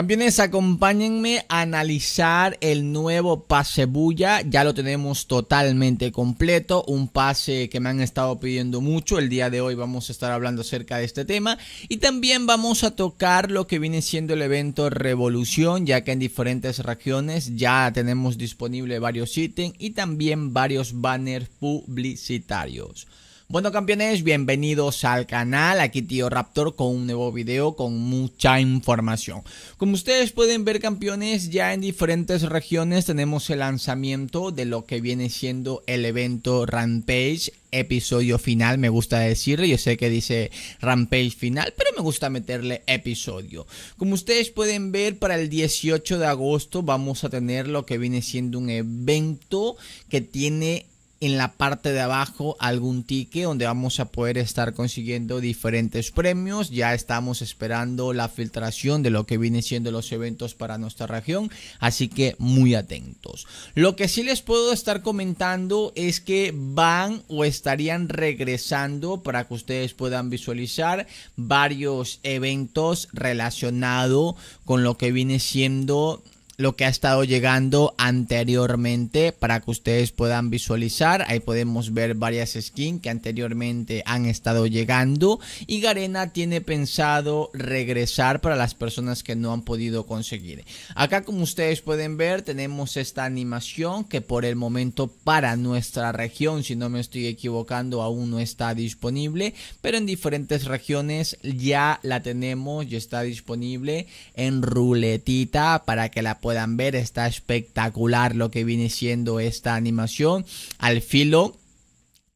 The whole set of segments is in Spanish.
Campeones, acompáñenme a analizar el nuevo pase bulla. Ya lo tenemos totalmente completo. Un pase que me han estado pidiendo mucho. El día de hoy vamos a estar hablando acerca de este tema. Y también vamos a tocar lo que viene siendo el evento Revolución, ya que en diferentes regiones ya tenemos disponible varios ítems y también varios banners publicitarios. Bueno campeones, bienvenidos al canal, aquí tío Raptor con un nuevo video con mucha información. Como ustedes pueden ver campeones, ya en diferentes regiones tenemos el lanzamiento de lo que viene siendo el evento Rampage episodio final, me gusta decirle. Yo sé que dice Rampage final, pero me gusta meterle episodio. Como ustedes pueden ver, para el 18 de agosto vamos a tener lo que viene siendo un evento que tiene en la parte de abajo algún ticket donde vamos a poder estar consiguiendo diferentes premios. Ya estamos esperando la filtración de lo que viene siendo los eventos para nuestra región, así que muy atentos. Lo que sí les puedo estar comentando es que van o estarían regresando para que ustedes puedan visualizar varios eventos relacionados con lo que viene siendo lo que ha estado llegando anteriormente para que ustedes puedan visualizar. Ahí podemos ver varias skins que anteriormente han estado llegando y Garena tiene pensado regresar para las personas que no han podido conseguir. Acá como ustedes pueden ver tenemos esta animación que por el momento para nuestra región, si no me estoy equivocando, aún no está disponible, pero en diferentes regiones ya la tenemos, y está disponible en ruletita para que la puedan puedan ver. Está espectacular lo que viene siendo esta animación al filo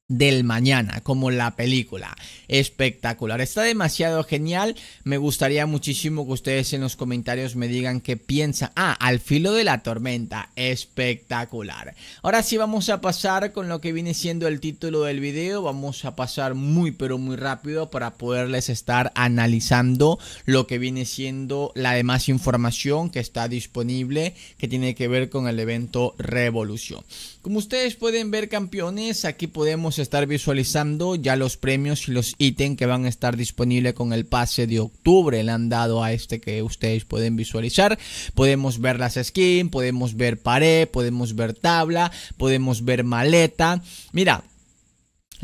del mañana, como la película. Espectacular. Está demasiado genial. Me gustaría muchísimo que ustedes en los comentarios me digan qué piensan. Ah, al filo de la tormenta. Espectacular. Ahora sí vamos a pasar con lo que viene siendo el título del video. Vamos a pasar muy pero muy rápido para poderles estar analizando lo que viene siendo la demás información que está disponible que tiene que ver con el evento Revolución. Como ustedes pueden ver campeones, aquí podemos estar visualizando ya los premios y los ítems que van a estar disponibles con el pase de octubre. Le han dado a este que ustedes pueden visualizar. Podemos ver las skins, podemos ver pared, podemos ver tabla, podemos ver maleta. Mira,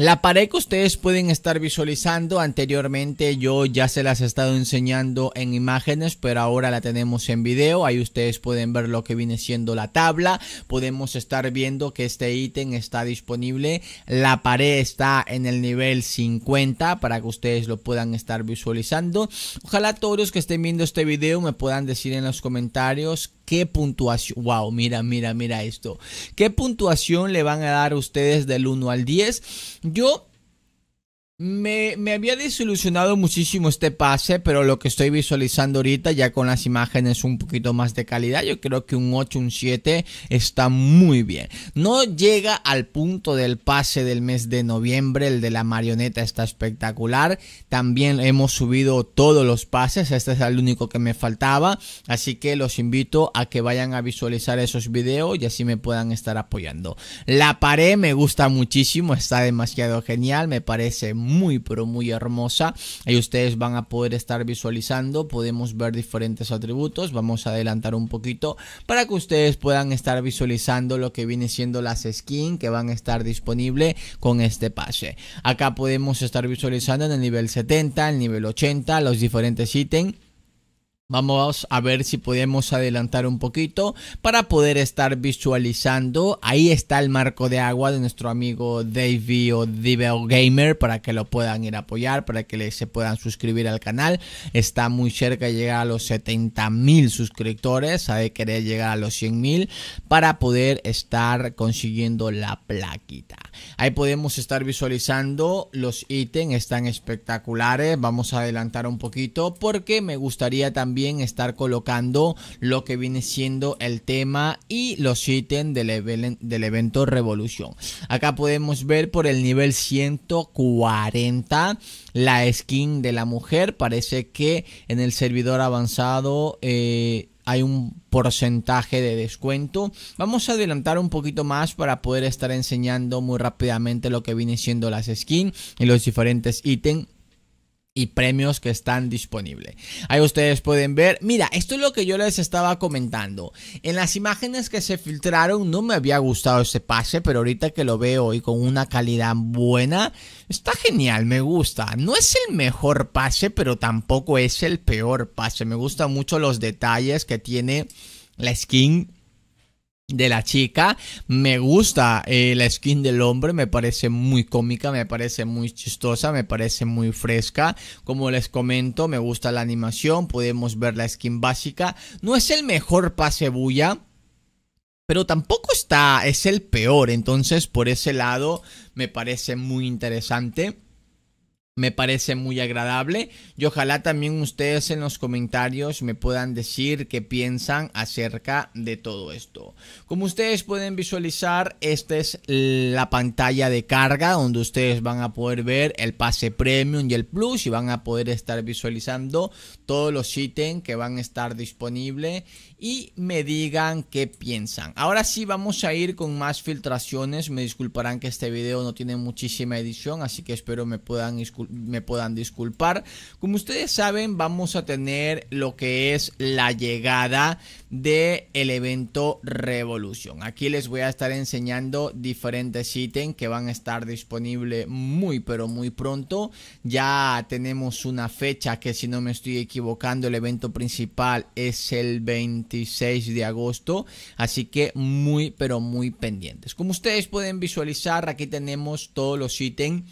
la pared que ustedes pueden estar visualizando anteriormente yo ya se las he estado enseñando en imágenes pero ahora la tenemos en video. Ahí ustedes pueden ver lo que viene siendo la tabla. Podemos estar viendo que este ítem está disponible. La pared está en el nivel 50 para que ustedes lo puedan estar visualizando. Ojalá todos los que estén viendo este video me puedan decir en los comentarios ¿Qué puntuación? Wow, mira, mira, mira esto. ¿Qué puntuación le van a dar ustedes del 1 al 10? Yo me, había desilusionado muchísimo este pase, pero lo que estoy visualizando ahorita, ya con las imágenes un poquito más de calidad, yo creo que un 8, un 7 está muy bien. No llega al punto del pase del mes de noviembre, el de la marioneta está espectacular. También hemos subido todos los pases, este es el único que me faltaba. Así que los invito a que vayan a visualizar esos videos y así me puedan estar apoyando. La pared me gusta muchísimo, está demasiado genial, me parece muy muy pero muy hermosa. Ahí ustedes van a poder estar visualizando, podemos ver diferentes atributos. Vamos a adelantar un poquito para que ustedes puedan estar visualizando lo que viene siendo las skins que van a estar disponibles con este pase. Acá podemos estar visualizando en el nivel 70, el nivel 80, los diferentes ítems Vamos a ver si podemos adelantar un poquito para poder estar visualizando. Ahí está el marco de agua de nuestro amigo Davey o Divel Gamer para que lo puedan ir a apoyar, para que se puedan suscribir al canal. Está muy cerca de llegar a los 70.000 mil suscriptores, sabe querer llegar a los 100.000 para poder estar consiguiendo la plaquita. Ahí podemos estar visualizando los ítems, están espectaculares. Vamos a adelantar un poquito porque me gustaría también estar colocando lo que viene siendo el tema y los ítems del, del evento Revolución. Acá podemos ver por el nivel 140 la skin de la mujer. Parece que en el servidor avanzado... Eh, hay un porcentaje de descuento. Vamos a adelantar un poquito más para poder estar enseñando muy rápidamente lo que viene siendo las skins y los diferentes ítems y premios que están disponibles. Ahí ustedes pueden ver, mira, esto es lo que yo les estaba comentando. En las imágenes que se filtraron no me había gustado este pase, pero ahorita que lo veo y con una calidad buena, está genial, me gusta. No es el mejor pase, pero tampoco es el peor pase. Me gustan mucho los detalles que tiene la skin de la chica. Me gusta eh, la skin del hombre, me parece muy cómica, me parece muy chistosa, me parece muy fresca. Como les comento, me gusta la animación, podemos ver la skin básica. No es el mejor pase bulla. Pero tampoco está, es el peor. Entonces, por ese lado, me parece muy interesante me parece muy agradable y ojalá también ustedes en los comentarios me puedan decir qué piensan acerca de todo esto. Como ustedes pueden visualizar, esta es la pantalla de carga donde ustedes van a poder ver el pase premium y el plus y van a poder estar visualizando todos los ítems que van a estar disponibles y me digan qué piensan. Ahora sí vamos a ir con más filtraciones, me disculparán que este video no tiene muchísima edición, así que espero me puedan disculpar me puedan disculpar. Como ustedes saben, vamos a tener lo que es la llegada del el evento Revolución. Aquí les voy a estar enseñando diferentes ítems que van a estar disponibles muy pero muy pronto. Ya tenemos una fecha que si no me estoy equivocando el evento principal es el 26 de agosto. Así que muy pero muy pendientes. Como ustedes pueden visualizar aquí tenemos todos los ítems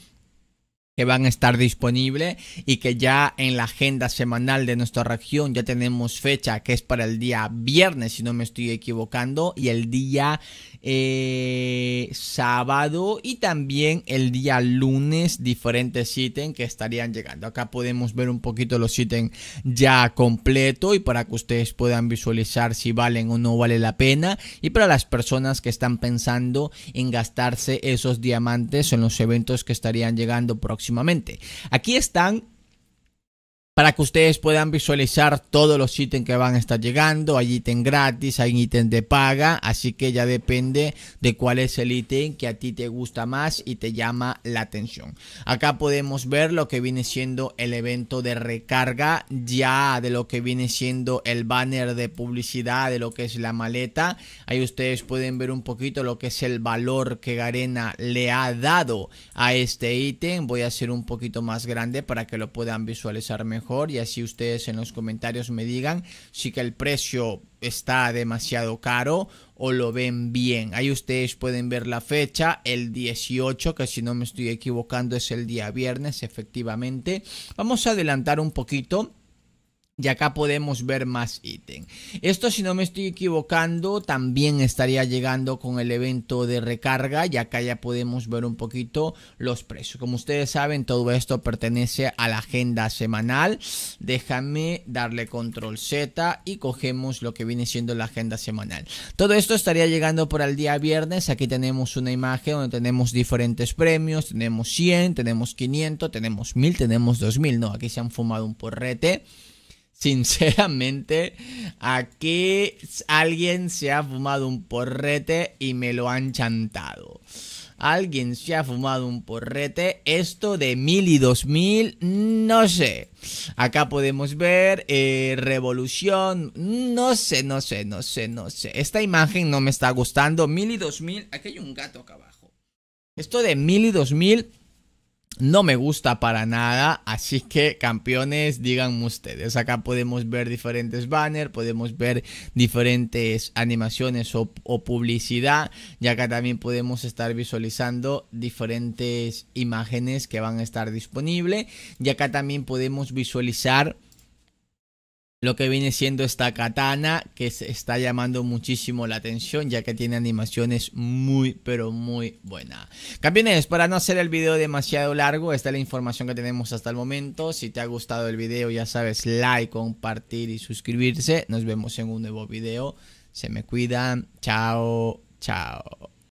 que van a estar disponibles y que ya en la agenda semanal de nuestra región ya tenemos fecha que es para el día viernes, si no me estoy equivocando, y el día eh, sábado y también el día lunes diferentes ítems que estarían llegando. Acá podemos ver un poquito los ítems ya completo y para que ustedes puedan visualizar si valen o no vale la pena y para las personas que están pensando en gastarse esos diamantes en los eventos que estarían llegando próximamente próximamente. Aquí están para que ustedes puedan visualizar todos los ítems que van a estar llegando. Hay ítem gratis, hay ítem de paga, así que ya depende de cuál es el ítem que a ti te gusta más y te llama la atención. Acá podemos ver lo que viene siendo el evento de recarga, ya de lo que viene siendo el banner de publicidad, de lo que es la maleta. Ahí ustedes pueden ver un poquito lo que es el valor que Garena le ha dado a este ítem. Voy a hacer un poquito más grande para que lo puedan visualizar mejor y así ustedes en los comentarios me digan si que el precio está demasiado caro o lo ven bien. Ahí ustedes pueden ver la fecha, el 18, que si no me estoy equivocando es el día viernes, efectivamente. Vamos a adelantar un poquito y acá podemos ver más ítem. Esto, si no me estoy equivocando, también estaría llegando con el evento de recarga. Y acá ya podemos ver un poquito los precios. Como ustedes saben, todo esto pertenece a la agenda semanal. Déjame darle control Z y cogemos lo que viene siendo la agenda semanal. Todo esto estaría llegando por el día viernes. Aquí tenemos una imagen donde tenemos diferentes premios. Tenemos 100, tenemos 500, tenemos 1000, tenemos 2000. No, aquí se han fumado un porrete sinceramente, aquí alguien se ha fumado un porrete y me lo han chantado. Alguien se ha fumado un porrete. Esto de mil y dos mil, no sé. Acá podemos ver eh, revolución. No sé, no sé, no sé, no sé. Esta imagen no me está gustando. Mil y dos mil. Aquí hay un gato acá abajo. Esto de mil y dos mil no me gusta para nada, así que campeones, díganme ustedes. Acá podemos ver diferentes banners, podemos ver diferentes animaciones o, publicidad. Y acá también podemos estar visualizando diferentes imágenes que van a estar disponibles. Y acá también podemos visualizar lo que viene siendo esta katana que se está llamando muchísimo la atención ya que tiene animaciones muy pero muy buenas. Campeones, para no hacer el video demasiado largo, esta es la información que tenemos hasta el momento. Si te ha gustado el video ya sabes, like, compartir y suscribirse. Nos vemos en un nuevo video. Se me cuidan. Chao, chao.